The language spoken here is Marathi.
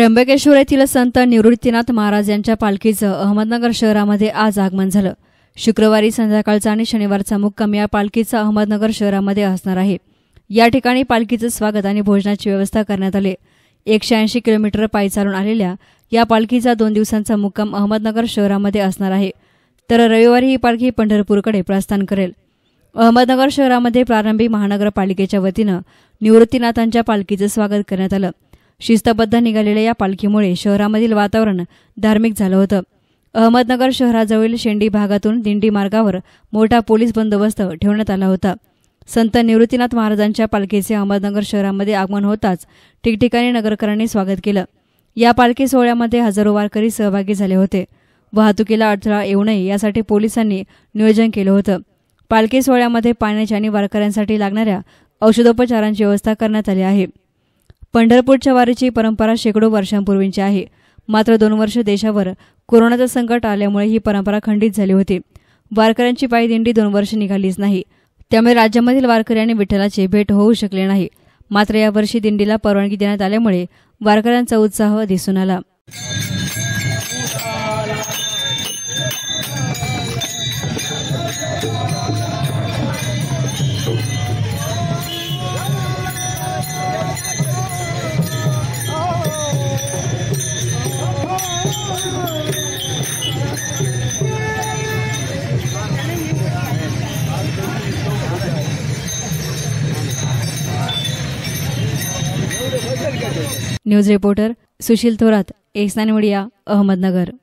त्र्यंबकेश्वर येथील संत निवृत्तीनाथ महाराज यांच्या पालखीचं अहमदनगर शहरामध्ये आज आगमन झालं शुक्रवारी संध्याकाळचा आणि शनिवारचा मुक्काम या पालखीचं अहमदनगर शहरामध्ये असणार आहे या ठिकाणी पालखीचं स्वागत आणि भोजनाची व्यवस्था करण्यात आली एकशे ऐंशी किलोमीटर पायी चालून आलेल्या या पालखीचा दोन दिवसांचा मुक्काम अहमदनगर शहरामध्ये असणार आहे तर रविवारी ही पालखी पंढरपूरकडे प्रस्थान करेल अहमदनगर शहरामध्ये प्रारंभी महानगरपालिकेच्या वतीनं निवृत्तीनाथांच्या पालखीचं स्वागत करण्यात आलं शिस्तबद्ध निघालेल्या या पालखीमुळे शहरामधील वातावरण धार्मिक झालं होतं अहमदनगर शहराजवळील शेंडी भागातून दिंडी मार्गावर मोठा पोलीस बंदोबस्त ठेवण्यात आला होता संत निवृत्तीनाथ महाराजांच्या पालखीचे अहमदनगर शहरामध्ये आगमन होताच ठिकठिकाणी नगरकरांनी स्वागत केलं या पालखी सोहळ्यामध्ये हजारो वारकरी सहभागी झाले होते वाहतुकीला अडथळा येऊ नये यासाठी पोलिसांनी नियोजन केलं होतं पालखी सोहळ्यामध्ये पाण्याच्या आणि वारकऱ्यांसाठी लागणाऱ्या औषधोपचारांची व्यवस्था करण्यात आली आहे पंढरपूरच्या वारीची परंपरा शेकडो वर्षांपूर्वींची आहे मात्र दोन वर्ष देशावर कोरोनाचं संकट आल्यामुळे ही परंपरा खंडित झाली होती वारकऱ्यांची पायी दिंडी दोन वर्ष निघालीच नाही त्यामुळे राज्यामधील वारकऱ्यांनी विठ्ठलाची भेट होऊ शकले नाही मात्र यावर्षी दिंडीला परवानगी देण्यात आल्यामुळे वारकऱ्यांचा उत्साह दिसून आला न्यूज रिपोर्टर सुशील थोरात एक्सान मीडिया अहमदनगर